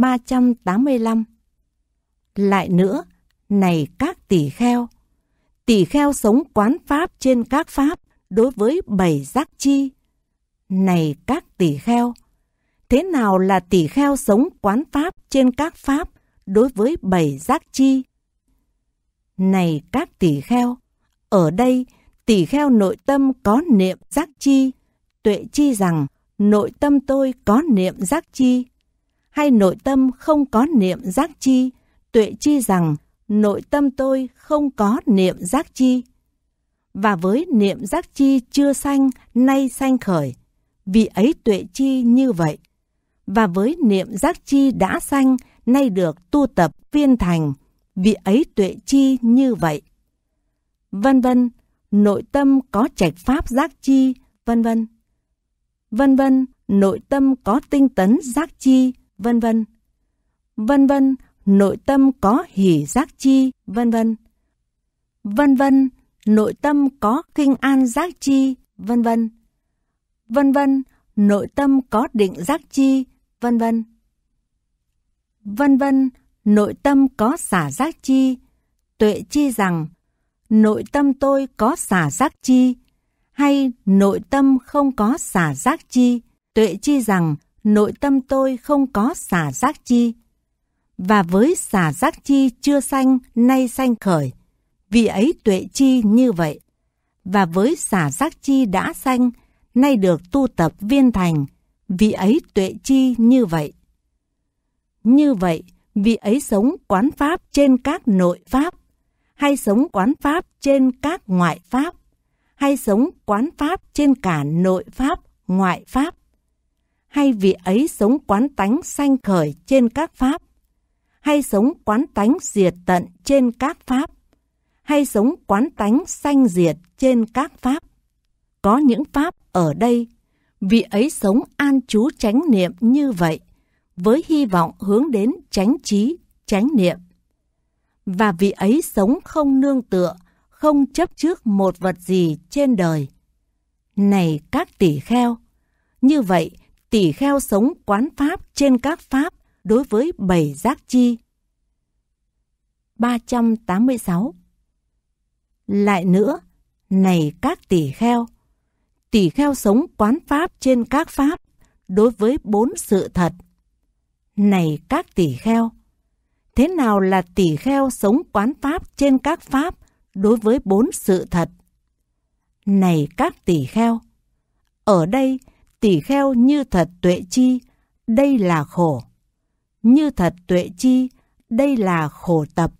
385. Lại nữa, này các tỷ kheo, tỷ kheo sống quán pháp trên các pháp đối với bảy giác chi. Này các tỷ kheo, thế nào là tỷ kheo sống quán pháp trên các pháp đối với bảy giác chi? Này các tỷ kheo, ở đây tỷ kheo nội tâm có niệm giác chi, tuệ chi rằng nội tâm tôi có niệm giác chi hay nội tâm không có niệm giác chi, tuệ chi rằng nội tâm tôi không có niệm giác chi. Và với niệm giác chi chưa sanh, nay sanh khởi, vì ấy tuệ chi như vậy. Và với niệm giác chi đã sanh, nay được tu tập viên thành, vì ấy tuệ chi như vậy. Vân vân, nội tâm có trạch pháp giác chi, vân vân. Vân vân, nội tâm có tinh tấn giác chi, vân vân. Vân vân, nội tâm có hỉ giác chi, vân vân. Vân vân, nội tâm có kinh an giác chi, vân vân. Vân vân, nội tâm có định giác chi, vân vân. Vân vân, nội tâm có xả giác chi, tuệ chi rằng nội tâm tôi có xả giác chi hay nội tâm không có xả giác chi, tuệ chi rằng nội tâm tôi không có xả giác chi. Và với xả giác chi chưa sanh, nay sanh khởi, vì ấy tuệ chi như vậy. Và với xả giác chi đã sanh, nay được tu tập viên thành, vì ấy tuệ chi như vậy. Như vậy, vì ấy sống quán pháp trên các nội pháp, hay sống quán pháp trên các ngoại pháp, hay sống quán pháp trên cả nội pháp, ngoại pháp hay vị ấy sống quán tánh sanh khởi trên các pháp, hay sống quán tánh diệt tận trên các pháp, hay sống quán tánh sanh diệt trên các pháp. Có những pháp ở đây, vị ấy sống an trú chánh niệm như vậy, với hy vọng hướng đến chánh trí, chánh niệm. Và vị ấy sống không nương tựa, không chấp trước một vật gì trên đời. Này các tỷ kheo, như vậy tỷ kheo sống quán pháp trên các pháp đối với bảy giác chi. 386 Lại nữa, này các tỷ kheo, tỷ kheo sống quán pháp trên các pháp đối với bốn sự thật. Này các tỷ kheo, thế nào là tỷ kheo sống quán pháp trên các pháp đối với bốn sự thật? Này các tỷ kheo, ở đây tỷ kheo như thật tuệ chi, đây là khổ. Như thật tuệ chi, đây là khổ tập.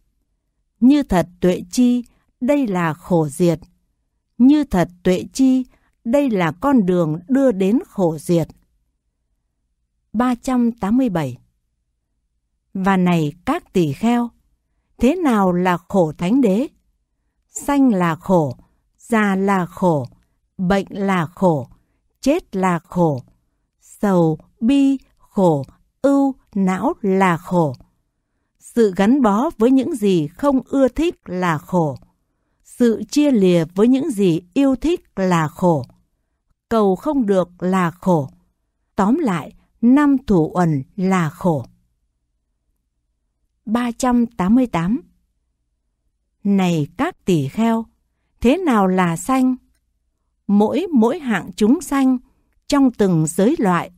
Như thật tuệ chi, đây là khổ diệt. Như thật tuệ chi, đây là con đường đưa đến khổ diệt. 387 Và này các tỷ kheo, thế nào là khổ thánh đế? Xanh là khổ, già là khổ, bệnh là khổ, chết là khổ, sầu, bi, khổ, ưu, não là khổ. Sự gắn bó với những gì không ưa thích là khổ. Sự chia lìa với những gì yêu thích là khổ. Cầu không được là khổ. Tóm lại, năm thủ uẩn là khổ. 388 Này các tỷ kheo, thế nào là xanh? mỗi mỗi hạng chúng sanh trong từng giới loại.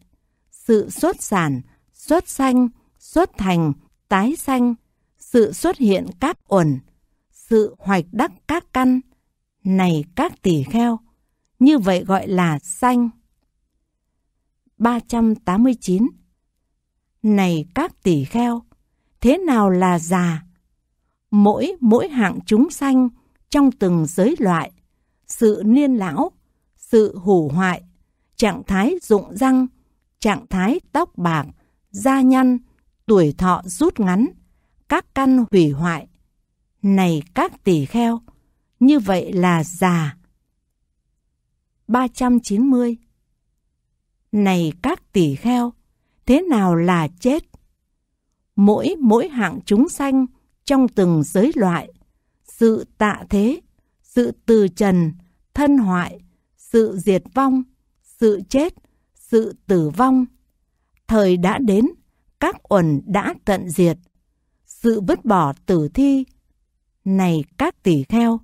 Sự xuất sản, xuất sanh, xuất thành, tái sanh, sự xuất hiện các uẩn, sự hoạch đắc các căn, này các tỷ kheo, như vậy gọi là sanh. 389 Này các tỷ kheo, thế nào là già? Mỗi mỗi hạng chúng sanh trong từng giới loại, sự niên lão, sự hủ hoại, trạng thái rụng răng, trạng thái tóc bạc, da nhăn, tuổi thọ rút ngắn, các căn hủy hoại. Này các tỷ kheo, như vậy là già. 390 Này các tỷ kheo, thế nào là chết? Mỗi mỗi hạng chúng sanh trong từng giới loại, sự tạ thế, sự từ trần, thân hoại, sự diệt vong, sự chết, sự tử vong. Thời đã đến, các uẩn đã tận diệt, sự vứt bỏ tử thi. Này các tỷ kheo,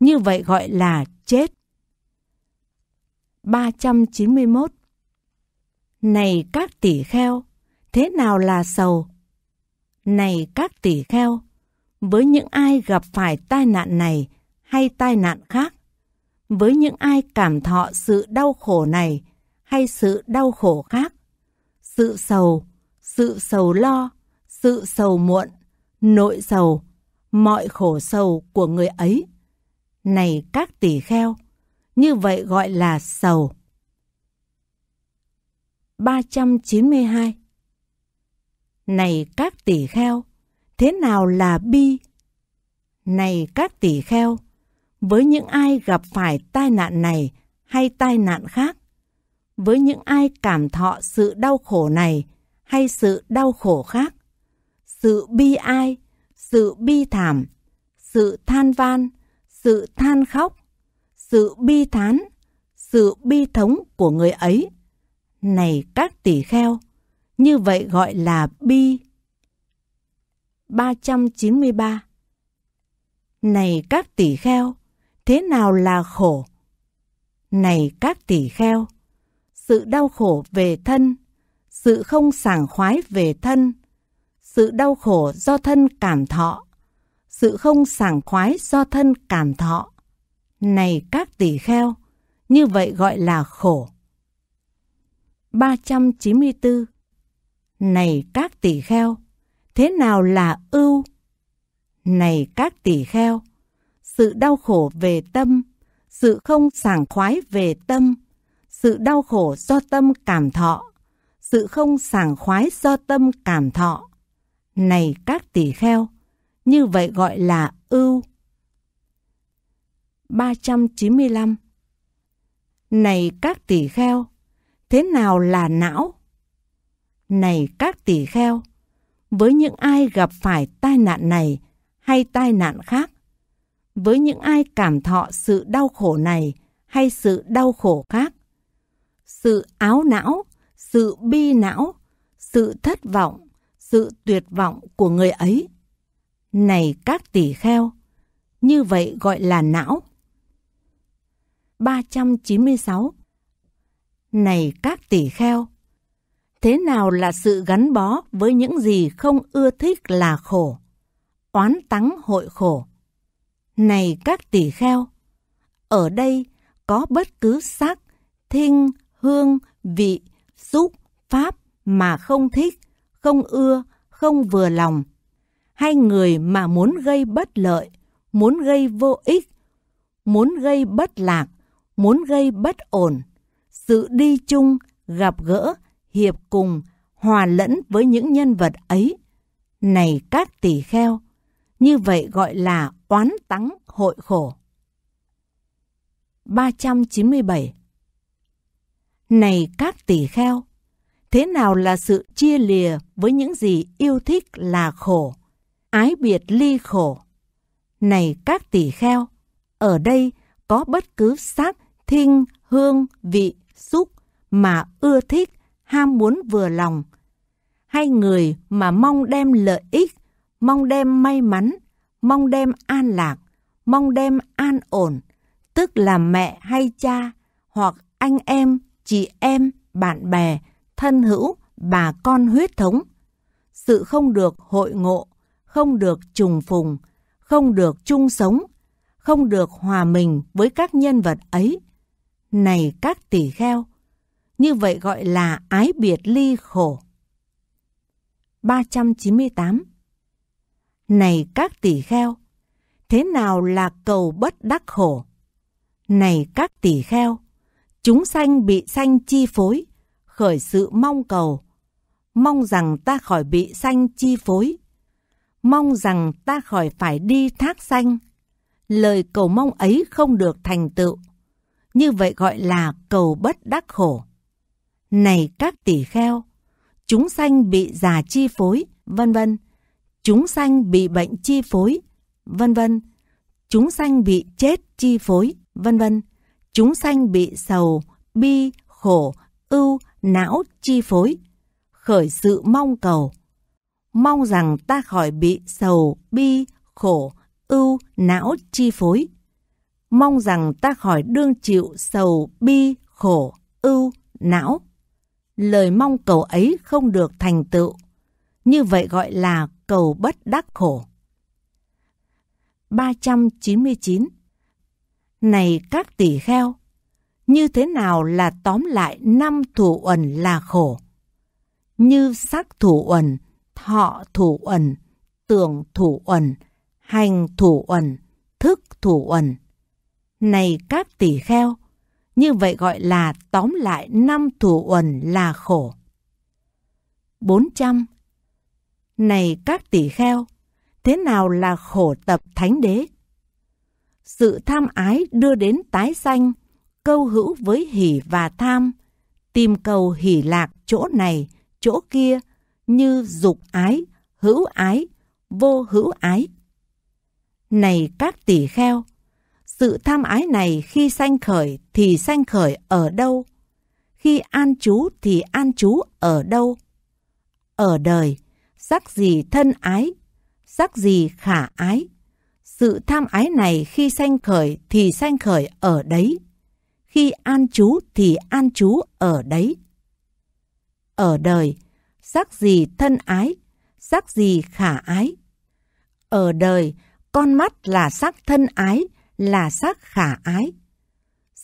như vậy gọi là chết. 391 Này các tỷ kheo, thế nào là sầu? Này các tỷ kheo, với những ai gặp phải tai nạn này hay tai nạn khác, với những ai cảm thọ sự đau khổ này hay sự đau khổ khác. Sự sầu, sự sầu lo, sự sầu muộn, nội sầu, mọi khổ sầu của người ấy. Này các tỷ kheo, như vậy gọi là sầu. 392 Này các tỷ kheo, thế nào là bi? Này các tỷ kheo, với những ai gặp phải tai nạn này hay tai nạn khác, với những ai cảm thọ sự đau khổ này hay sự đau khổ khác, sự bi ai, sự bi thảm, sự than van, sự than khóc, sự bi thán, sự bi thống của người ấy. Này các tỷ kheo, như vậy gọi là bi. 393 Này các tỷ kheo, thế nào là khổ. Này các tỷ kheo, sự đau khổ về thân, sự không sảng khoái về thân, sự đau khổ do thân cảm thọ, sự không sảng khoái do thân cảm thọ. Này các tỷ kheo, như vậy gọi là khổ. 394 Này các tỷ kheo, thế nào là ưu? Này các tỷ kheo, sự đau khổ về tâm, sự không sảng khoái về tâm, sự đau khổ do tâm cảm thọ, sự không sảng khoái do tâm cảm thọ. Này các tỷ kheo, như vậy gọi là ưu. 395 Này các tỷ kheo, thế nào là não? Này các tỷ kheo, với những ai gặp phải tai nạn này hay tai nạn khác, với những ai cảm thọ sự đau khổ này hay sự đau khổ khác. Sự áo não, sự bi não, sự thất vọng, sự tuyệt vọng của người ấy. Này các tỷ kheo, như vậy gọi là não. 396 Này các tỷ kheo, thế nào là sự gắn bó với những gì không ưa thích là khổ? Oán tắng hội khổ này các tỷ kheo, ở đây có bất cứ sắc, thinh, hương, vị, xúc, pháp mà không thích, không ưa, không vừa lòng. Hay người mà muốn gây bất lợi, muốn gây vô ích, muốn gây bất lạc, muốn gây bất ổn. Sự đi chung, gặp gỡ, hiệp cùng, hòa lẫn với những nhân vật ấy. Này các tỷ kheo, như vậy gọi là oán tắng hội khổ. 397 Này các tỷ kheo, thế nào là sự chia lìa với những gì yêu thích là khổ, ái biệt ly khổ? Này các tỷ kheo, ở đây có bất cứ sắc, thinh, hương, vị, xúc mà ưa thích, ham muốn vừa lòng, hay người mà mong đem lợi ích, mong đem may mắn, mong đem an lạc, mong đem an ổn, tức là mẹ hay cha, hoặc anh em, chị em, bạn bè, thân hữu, bà con huyết thống. Sự không được hội ngộ, không được trùng phùng, không được chung sống, không được hòa mình với các nhân vật ấy. Này các tỷ kheo, như vậy gọi là ái biệt ly khổ. 398 này các tỷ kheo, thế nào là cầu bất đắc khổ? Này các tỷ kheo, chúng sanh bị sanh chi phối, khởi sự mong cầu. Mong rằng ta khỏi bị sanh chi phối. Mong rằng ta khỏi phải đi thác sanh. Lời cầu mong ấy không được thành tựu. Như vậy gọi là cầu bất đắc khổ. Này các tỷ kheo, chúng sanh bị già chi phối, vân vân chúng sanh bị bệnh chi phối, vân vân. Chúng sanh bị chết chi phối, vân vân. Chúng sanh bị sầu, bi, khổ, ưu, não chi phối, khởi sự mong cầu. Mong rằng ta khỏi bị sầu, bi, khổ, ưu, não chi phối. Mong rằng ta khỏi đương chịu sầu, bi, khổ, ưu, não. Lời mong cầu ấy không được thành tựu. Như vậy gọi là cầu bất đắc khổ. 399 Này các tỷ kheo, như thế nào là tóm lại năm thủ ẩn là khổ? Như sắc thủ ẩn thọ thủ ẩn tưởng thủ ẩn hành thủ ẩn thức thủ ẩn Này các tỷ kheo, như vậy gọi là tóm lại năm thủ ẩn là khổ. 400 này các tỷ kheo, thế nào là khổ tập thánh đế? Sự tham ái đưa đến tái sanh, câu hữu với hỷ và tham, tìm cầu hỷ lạc chỗ này, chỗ kia, như dục ái, hữu ái, vô hữu ái. Này các tỷ kheo, sự tham ái này khi sanh khởi thì sanh khởi ở đâu? Khi an trú thì an trú ở đâu? Ở đời, Sắc gì thân ái, sắc gì khả ái. Sự tham ái này khi sanh khởi thì sanh khởi ở đấy. Khi an trú thì an trú ở đấy. Ở đời, sắc gì thân ái, sắc gì khả ái. Ở đời, con mắt là sắc thân ái, là sắc khả ái.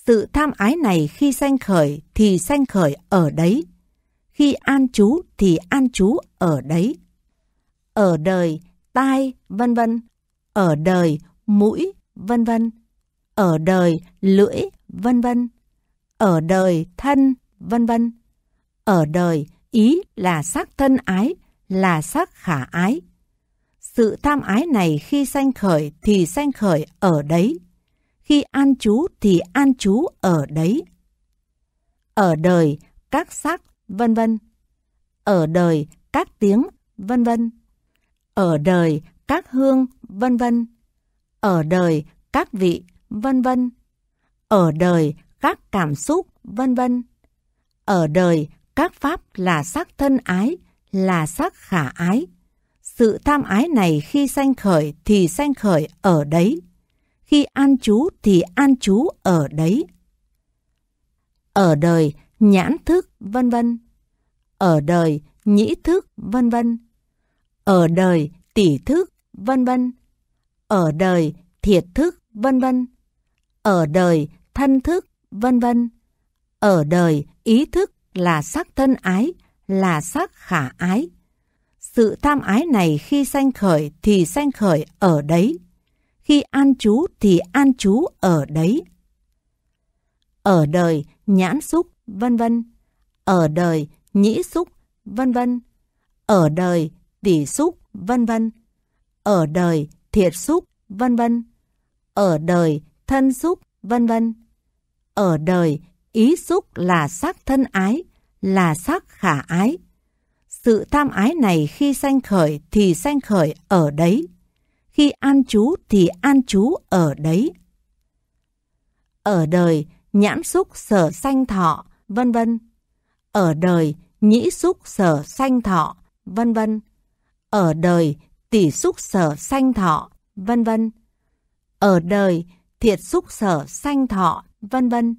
Sự tham ái này khi sanh khởi thì sanh khởi ở đấy. Khi an trú thì an trú ở đấy ở đời tai, vân vân, ở đời mũi, vân vân, ở đời lưỡi, vân vân, ở đời thân, vân vân, ở đời ý là sắc thân ái, là sắc khả ái. Sự tham ái này khi sanh khởi thì sanh khởi ở đấy, khi an trú thì an trú ở đấy. Ở đời các sắc, vân vân, ở đời các tiếng, vân vân ở đời các hương, vân vân, ở đời các vị, vân vân, ở đời các cảm xúc, vân vân, ở đời các pháp là sắc thân ái, là sắc khả ái. Sự tham ái này khi sanh khởi thì sanh khởi ở đấy, khi an trú thì an trú ở đấy. Ở đời nhãn thức, vân vân, ở đời nhĩ thức, vân vân ở đời tỷ thức, vân vân, ở đời thiệt thức, vân vân, ở đời thân thức, vân vân, ở đời ý thức là sắc thân ái, là sắc khả ái. Sự tham ái này khi sanh khởi thì sanh khởi ở đấy, khi an trú thì an trú ở đấy. Ở đời nhãn xúc, vân vân, ở đời nhĩ xúc, vân vân, ở đời tỷ xúc, vân vân. Ở đời thiệt xúc, vân vân. Ở đời thân xúc, vân vân. Ở đời ý xúc là sắc thân ái, là sắc khả ái. Sự tham ái này khi sanh khởi thì sanh khởi ở đấy. Khi an trú thì an trú ở đấy. Ở đời nhãn xúc sở sanh thọ, vân vân. Ở đời nhĩ xúc sở sanh thọ, vân vân ở đời tỷ xúc sở sanh thọ, vân vân. Ở đời thiệt xúc sở sanh thọ, vân vân.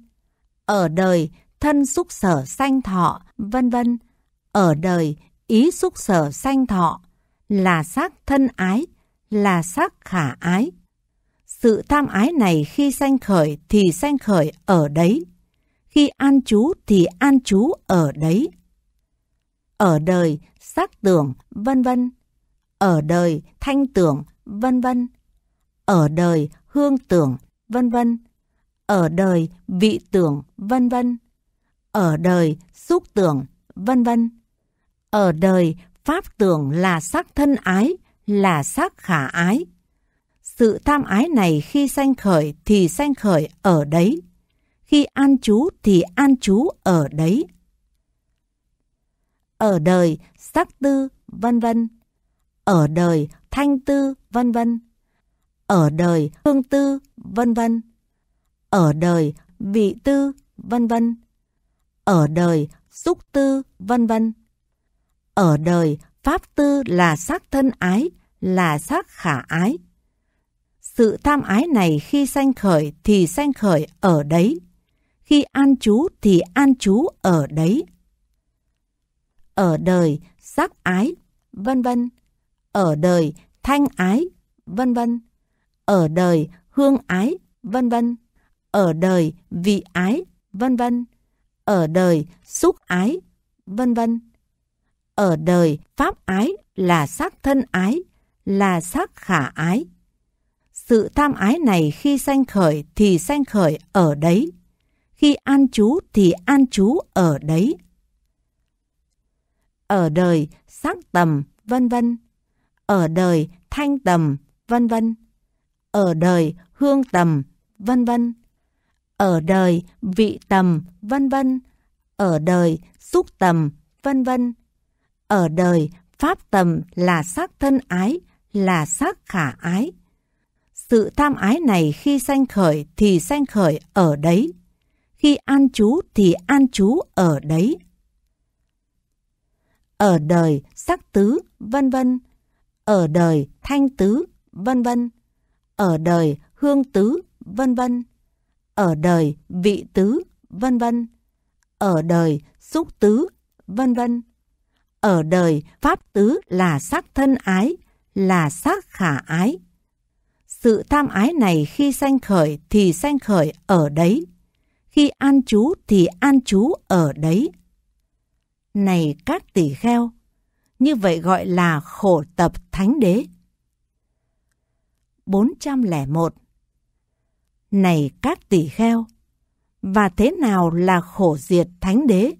Ở đời thân xúc sở sanh thọ, vân vân. Ở đời ý xúc sở sanh thọ là sắc thân ái, là sắc khả ái. Sự tham ái này khi sanh khởi thì sanh khởi ở đấy, khi an trú thì an trú ở đấy. Ở đời, sắc tưởng, vân vân ở đời thanh tưởng, vân vân. Ở đời hương tưởng, vân vân. Ở đời vị tưởng, vân vân. Ở đời xúc tưởng, vân vân. Ở đời pháp tưởng là sắc thân ái, là sắc khả ái. Sự tham ái này khi sanh khởi thì sanh khởi ở đấy. Khi an trú thì an trú ở đấy. Ở đời, sắc tư, vân vân ở đời thanh tư, vân vân. Ở đời hương tư, vân vân. Ở đời vị tư, vân vân. Ở đời xúc tư, vân vân. Ở đời pháp tư là sắc thân ái, là sắc khả ái. Sự tham ái này khi sanh khởi thì sanh khởi ở đấy. Khi an trú thì an trú ở đấy. Ở đời, sắc ái, vân vân ở đời thanh ái, vân vân. Ở đời hương ái, vân vân. Ở đời vị ái, vân vân. Ở đời xúc ái, vân vân. Ở đời pháp ái là sắc thân ái, là sắc khả ái. Sự tham ái này khi sanh khởi thì sanh khởi ở đấy. Khi an trú thì an trú ở đấy. Ở đời, sắc tầm, vân vân ở đời thanh tầm, vân vân. Ở đời hương tầm, vân vân. Ở đời vị tầm, vân vân. Ở đời xúc tầm, vân vân. Ở đời pháp tầm là sắc thân ái, là sắc khả ái. Sự tham ái này khi sanh khởi thì sanh khởi ở đấy. Khi an trú thì an trú ở đấy. Ở đời sắc tứ, vân vân ở đời thanh tứ, vân vân, ở đời hương tứ, vân vân, ở đời vị tứ, vân vân, ở đời xúc tứ, vân vân. Ở đời pháp tứ là sắc thân ái, là sắc khả ái. Sự tham ái này khi sanh khởi thì sanh khởi ở đấy, khi an trú thì an trú ở đấy. Này các tỷ kheo, như vậy gọi là khổ tập thánh đế. 401 Này các tỷ kheo, và thế nào là khổ diệt thánh đế?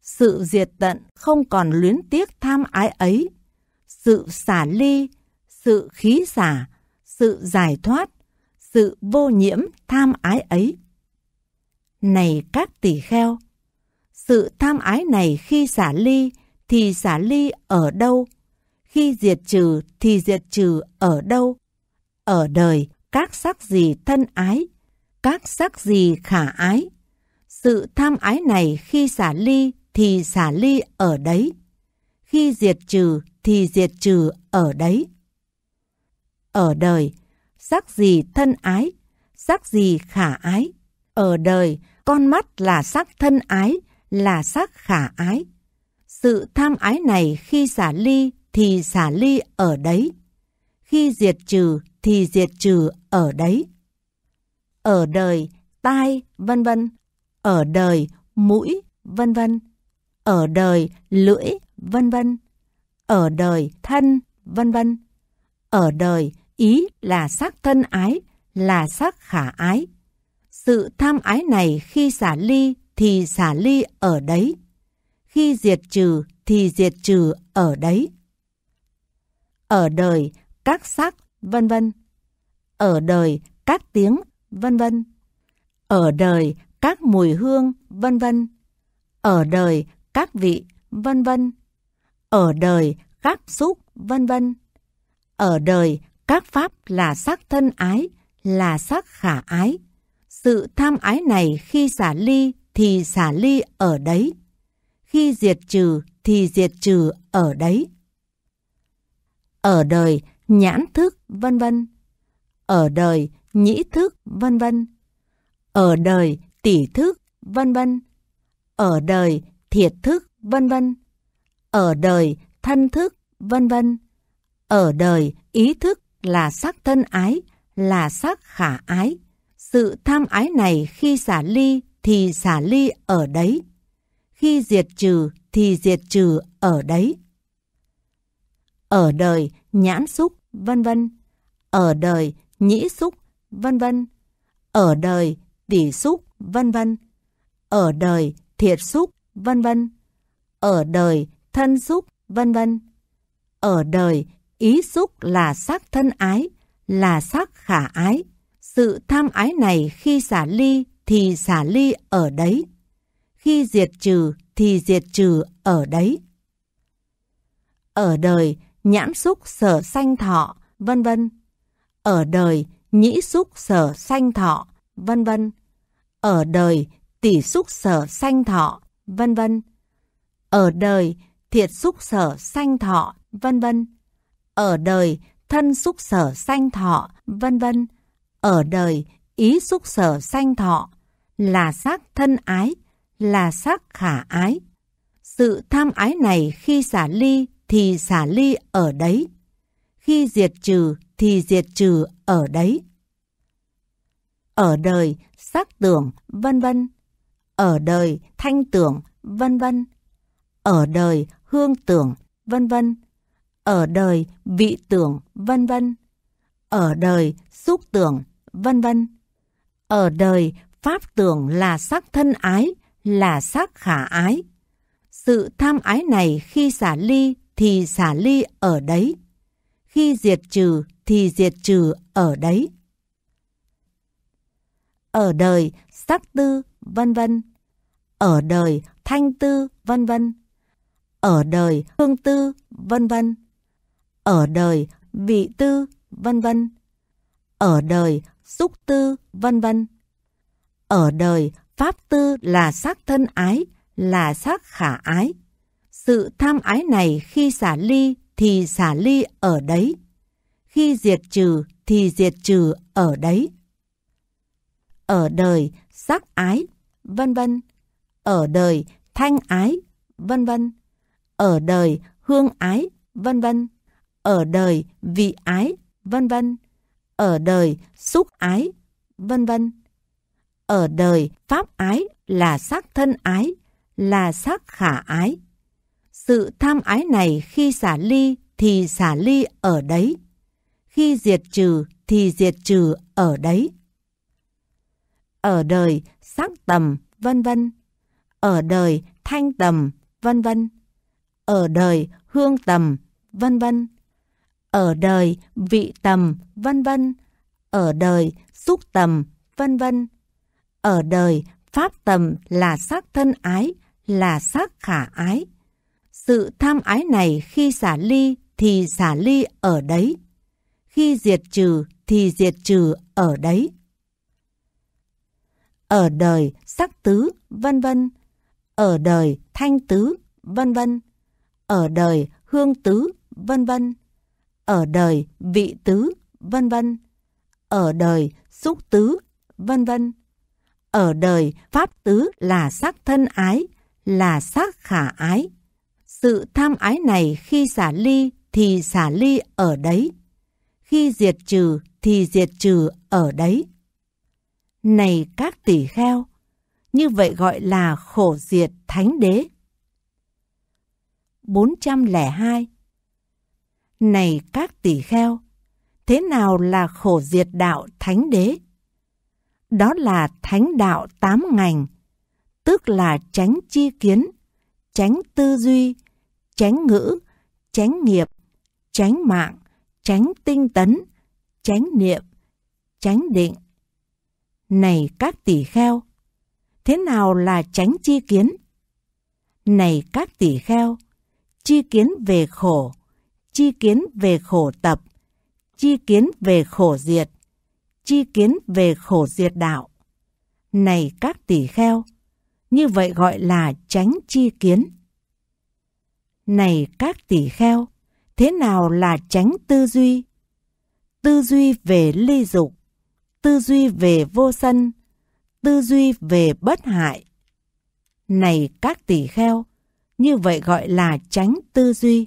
Sự diệt tận không còn luyến tiếc tham ái ấy, sự xả ly, sự khí xả, sự giải thoát, sự vô nhiễm tham ái ấy. Này các tỷ kheo, sự tham ái này khi xả ly, thì xả ly ở đâu? Khi diệt trừ thì diệt trừ ở đâu? Ở đời, các sắc gì thân ái? Các sắc gì khả ái? Sự tham ái này khi xả ly thì xả ly ở đấy. Khi diệt trừ thì diệt trừ ở đấy. Ở đời, sắc gì thân ái? Sắc gì khả ái? Ở đời, con mắt là sắc thân ái, là sắc khả ái. Sự tham ái này khi xả ly thì xả ly ở đấy. Khi diệt trừ thì diệt trừ ở đấy. Ở đời, tai, vân vân. Ở đời, mũi, vân vân. Ở đời, lưỡi, vân vân. Ở đời, thân, vân vân. Ở đời, ý là sắc thân ái, là sắc khả ái. Sự tham ái này khi xả ly thì xả ly ở đấy khi diệt trừ thì diệt trừ ở đấy. Ở đời các sắc vân vân. Ở đời các tiếng vân vân. Ở đời các mùi hương vân vân. Ở đời các vị vân vân. Ở đời các xúc vân vân. Ở đời các pháp là sắc thân ái, là sắc khả ái. Sự tham ái này khi xả ly thì xả ly ở đấy khi diệt trừ thì diệt trừ ở đấy. Ở đời nhãn thức vân vân. Ở đời nhĩ thức vân vân. Ở đời tỷ thức vân vân. Ở đời thiệt thức vân vân. Ở đời thân thức vân vân. Ở đời ý thức là sắc thân ái, là sắc khả ái. Sự tham ái này khi xả ly thì xả ly ở đấy khi diệt trừ thì diệt trừ ở đấy. Ở đời nhãn xúc, vân vân. Ở đời nhĩ xúc, vân vân. Ở đời tỷ xúc, vân vân. Ở đời thiệt xúc, vân vân. Ở đời thân xúc, vân vân. Ở đời ý xúc là sắc thân ái, là sắc khả ái. Sự tham ái này khi xả ly thì xả ly ở đấy khi diệt trừ thì diệt trừ ở đấy. Ở đời, nhãn xúc sở sanh thọ, vân vân. Ở đời, nhĩ xúc sở sanh thọ, vân vân. Ở đời, tỷ xúc sở sanh thọ, vân vân. Ở đời, thiệt xúc sở sanh thọ, vân vân. Ở đời, thân xúc sở sanh thọ, vân vân. Ở đời, ý xúc sở sanh thọ, là xác thân ái, là sắc khả ái. Sự tham ái này khi xả ly thì xả ly ở đấy, khi diệt trừ thì diệt trừ ở đấy. Ở đời sắc tưởng vân vân, ở đời thanh tưởng vân vân, ở đời hương tưởng vân vân, ở đời vị tưởng vân vân, ở đời xúc tưởng vân vân. Ở đời pháp tưởng là sắc thân ái là sắc khả ái. Sự tham ái này khi xả ly thì xả ly ở đấy. Khi diệt trừ thì diệt trừ ở đấy. Ở đời sắc tư vân vân. Ở đời thanh tư vân vân. Ở đời hương tư vân vân. Ở đời vị tư vân vân. Ở đời xúc tư vân vân. Ở đời Pháp tư là sắc thân ái, là sắc khả ái. Sự tham ái này khi xả ly thì xả ly ở đấy. Khi diệt trừ thì diệt trừ ở đấy. Ở đời sắc ái, vân vân. Ở đời thanh ái, vân vân. Ở đời hương ái, vân vân. Ở đời vị ái, vân vân. Ở đời xúc ái, vân vân. Ở đời, pháp ái là sắc thân ái, là sắc khả ái. Sự tham ái này khi xả ly thì xả ly ở đấy. Khi diệt trừ thì diệt trừ ở đấy. Ở đời, sắc tầm, vân vân. Ở đời, thanh tầm, vân vân. Ở đời, hương tầm, vân vân. Ở đời, vị tầm, vân vân. Ở đời, xúc tầm, vân vân. Ở đời, pháp tầm là sắc thân ái, là sắc khả ái. Sự tham ái này khi xả ly thì xả ly ở đấy. Khi diệt trừ thì diệt trừ ở đấy. Ở đời sắc tứ, vân vân. Ở đời thanh tứ, vân vân. Ở đời hương tứ, vân vân. Ở đời vị tứ, vân vân. Ở đời xúc tứ, vân vân ở đời pháp tứ là sắc thân ái, là sắc khả ái. Sự tham ái này khi xả ly thì xả ly ở đấy. Khi diệt trừ thì diệt trừ ở đấy. Này các tỷ kheo, như vậy gọi là khổ diệt thánh đế. 402 Này các tỷ kheo, thế nào là khổ diệt đạo thánh đế? đó là thánh đạo tám ngành, tức là tránh chi kiến, tránh tư duy, tránh ngữ, tránh nghiệp, tránh mạng, tránh tinh tấn, tránh niệm, tránh định. Này các tỷ kheo, thế nào là tránh chi kiến? Này các tỷ kheo, chi kiến về khổ, chi kiến về khổ tập, chi kiến về khổ diệt, chi kiến về khổ diệt đạo. Này các tỷ kheo, như vậy gọi là tránh chi kiến. Này các tỷ kheo, thế nào là tránh tư duy? Tư duy về ly dục, tư duy về vô sân, tư duy về bất hại. Này các tỷ kheo, như vậy gọi là tránh tư duy.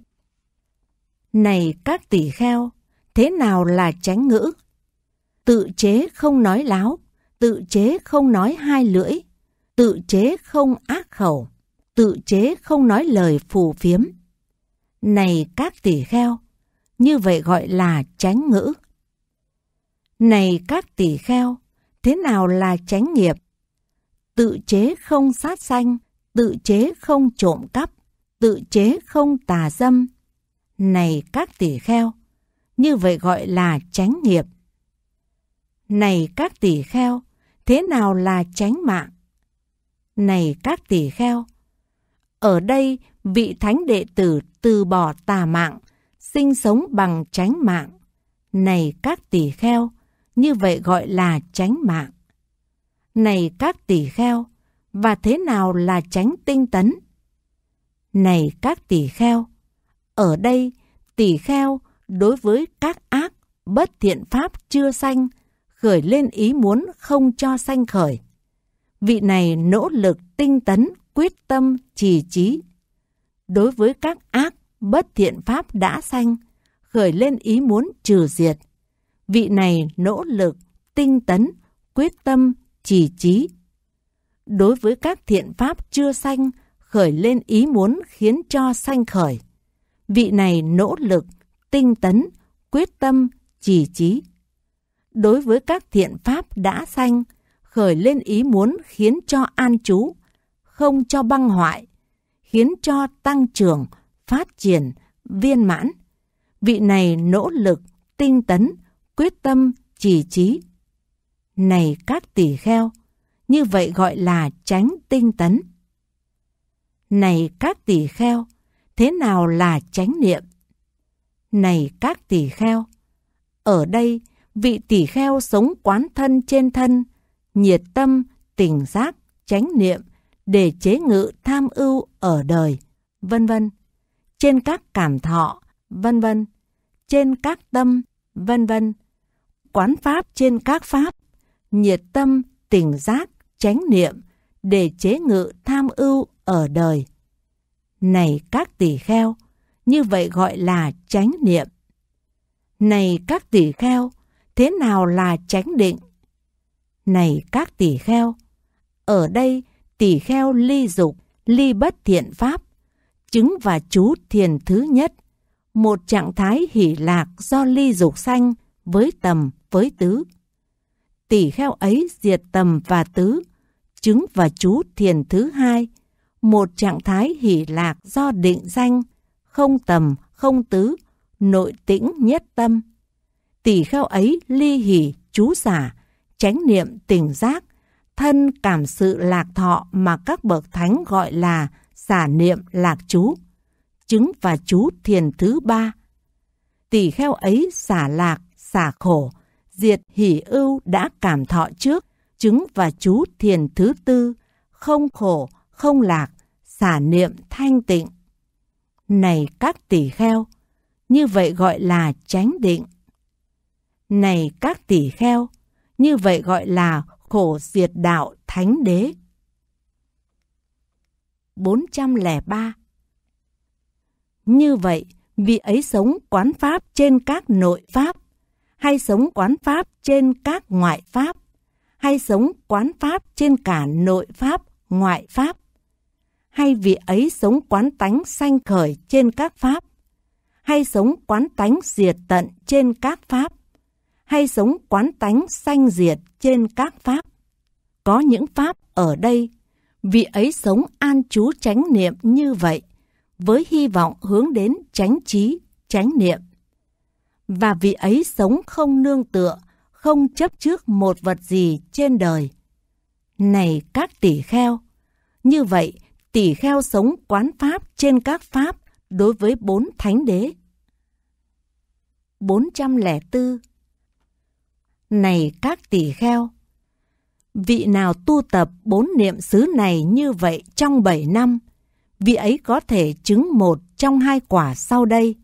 Này các tỷ kheo, thế nào là tránh ngữ? tự chế không nói láo, tự chế không nói hai lưỡi, tự chế không ác khẩu, tự chế không nói lời phù phiếm. Này các tỷ kheo, như vậy gọi là tránh ngữ. Này các tỷ kheo, thế nào là tránh nghiệp? Tự chế không sát sanh, tự chế không trộm cắp, tự chế không tà dâm. Này các tỷ kheo, như vậy gọi là tránh nghiệp. Này các tỷ kheo, thế nào là tránh mạng? Này các tỷ kheo, ở đây vị thánh đệ tử từ bỏ tà mạng, sinh sống bằng tránh mạng. Này các tỷ kheo, như vậy gọi là tránh mạng. Này các tỷ kheo, và thế nào là tránh tinh tấn? Này các tỷ kheo, ở đây tỷ kheo đối với các ác, bất thiện pháp chưa sanh khởi lên ý muốn không cho sanh khởi. Vị này nỗ lực tinh tấn, quyết tâm, trì trí. Đối với các ác, bất thiện pháp đã sanh, khởi lên ý muốn trừ diệt. Vị này nỗ lực, tinh tấn, quyết tâm, trì trí. Đối với các thiện pháp chưa sanh, khởi lên ý muốn khiến cho sanh khởi. Vị này nỗ lực, tinh tấn, quyết tâm, trì trí đối với các thiện pháp đã sanh, khởi lên ý muốn khiến cho an trú, không cho băng hoại, khiến cho tăng trưởng, phát triển, viên mãn. Vị này nỗ lực, tinh tấn, quyết tâm, chỉ trí. Này các tỷ kheo, như vậy gọi là tránh tinh tấn. Này các tỷ kheo, thế nào là chánh niệm? Này các tỷ kheo, ở đây vị tỷ kheo sống quán thân trên thân, nhiệt tâm, tỉnh giác, chánh niệm để chế ngự tham ưu ở đời, vân vân. Trên các cảm thọ, vân vân. Trên các tâm, vân vân. Quán pháp trên các pháp, nhiệt tâm, tỉnh giác, chánh niệm để chế ngự tham ưu ở đời. Này các tỷ kheo, như vậy gọi là chánh niệm. Này các tỷ kheo, thế nào là tránh định. Này các tỷ kheo, ở đây tỷ kheo ly dục, ly bất thiện pháp, chứng và chú thiền thứ nhất, một trạng thái hỷ lạc do ly dục sanh với tầm, với tứ. Tỷ kheo ấy diệt tầm và tứ, chứng và chú thiền thứ hai, một trạng thái hỷ lạc do định danh, không tầm, không tứ, nội tĩnh nhất tâm tỷ kheo ấy ly hỉ chú giả, chánh niệm tỉnh giác, thân cảm sự lạc thọ mà các bậc thánh gọi là xả niệm lạc chú, chứng và chú thiền thứ ba. Tỷ kheo ấy xả lạc, xả khổ, diệt hỉ ưu đã cảm thọ trước, chứng và chú thiền thứ tư, không khổ, không lạc, xả niệm thanh tịnh. Này các tỷ kheo, như vậy gọi là chánh định. Này các tỷ kheo, như vậy gọi là khổ diệt đạo thánh đế. 403 Như vậy, vị ấy sống quán pháp trên các nội pháp, hay sống quán pháp trên các ngoại pháp, hay sống quán pháp trên cả nội pháp, ngoại pháp, hay vị ấy sống quán tánh sanh khởi trên các pháp, hay sống quán tánh diệt tận trên các pháp, hay sống quán tánh sanh diệt trên các pháp. Có những pháp ở đây, vị ấy sống an trú chánh niệm như vậy, với hy vọng hướng đến chánh trí, chánh niệm. Và vị ấy sống không nương tựa, không chấp trước một vật gì trên đời. Này các tỷ kheo! Như vậy, tỷ kheo sống quán pháp trên các pháp đối với bốn thánh đế. 404 này các tỳ kheo! Vị nào tu tập bốn niệm xứ này như vậy trong bảy năm, vị ấy có thể chứng một trong hai quả sau đây.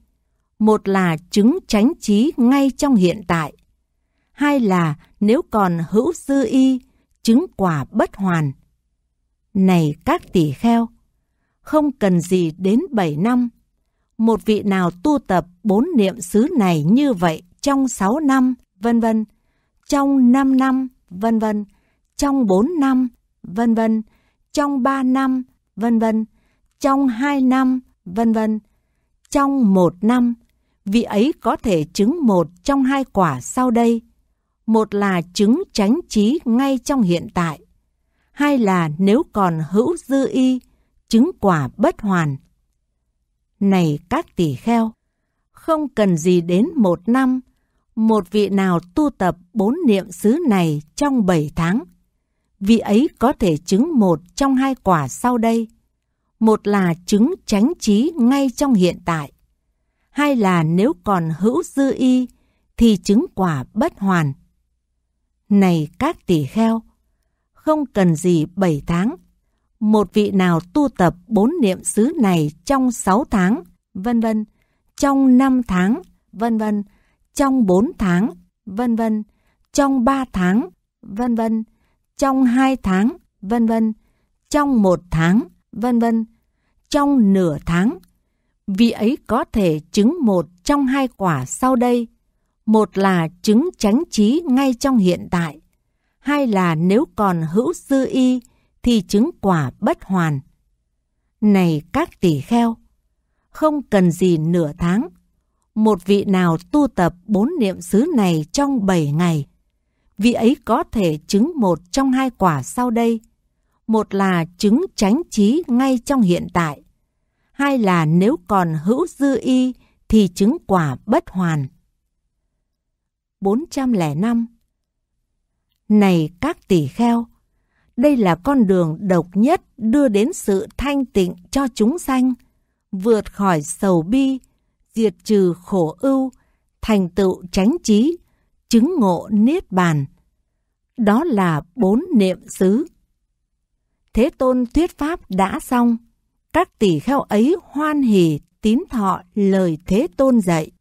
Một là chứng chánh trí ngay trong hiện tại. Hai là nếu còn hữu dư y, chứng quả bất hoàn. Này các tỷ kheo, không cần gì đến bảy năm. Một vị nào tu tập bốn niệm xứ này như vậy trong sáu năm, vân vân trong 5 năm, vân vân, trong 4 năm, vân vân, trong 3 năm, vân vân, trong 2 năm, vân vân, trong 1 năm, vị ấy có thể chứng một trong hai quả sau đây. Một là chứng tránh trí ngay trong hiện tại, hai là nếu còn hữu dư y, chứng quả bất hoàn. Này các tỷ kheo, không cần gì đến một năm, một vị nào tu tập bốn niệm xứ này trong bảy tháng, vị ấy có thể chứng một trong hai quả sau đây. Một là chứng chánh trí ngay trong hiện tại. Hai là nếu còn hữu dư y thì chứng quả bất hoàn. Này các tỷ kheo, không cần gì bảy tháng. Một vị nào tu tập bốn niệm xứ này trong sáu tháng, vân vân, trong năm tháng, vân vân, trong 4 tháng, vân vân, trong 3 tháng, vân vân, trong 2 tháng, vân vân, trong 1 tháng, vân vân, trong nửa tháng. Vị ấy có thể chứng một trong hai quả sau đây. Một là chứng tránh trí ngay trong hiện tại, hai là nếu còn hữu dư y thì chứng quả bất hoàn. Này các tỷ kheo, không cần gì nửa tháng một vị nào tu tập bốn niệm xứ này trong bảy ngày, vị ấy có thể chứng một trong hai quả sau đây. Một là chứng tránh trí ngay trong hiện tại, hai là nếu còn hữu dư y thì chứng quả bất hoàn. 405 Này các tỷ kheo, đây là con đường độc nhất đưa đến sự thanh tịnh cho chúng sanh, vượt khỏi sầu bi, diệt trừ khổ ưu, thành tựu tránh trí, chứng ngộ niết bàn. Đó là bốn niệm xứ. Thế Tôn thuyết pháp đã xong, các tỷ kheo ấy hoan hỉ tín thọ lời Thế Tôn dạy.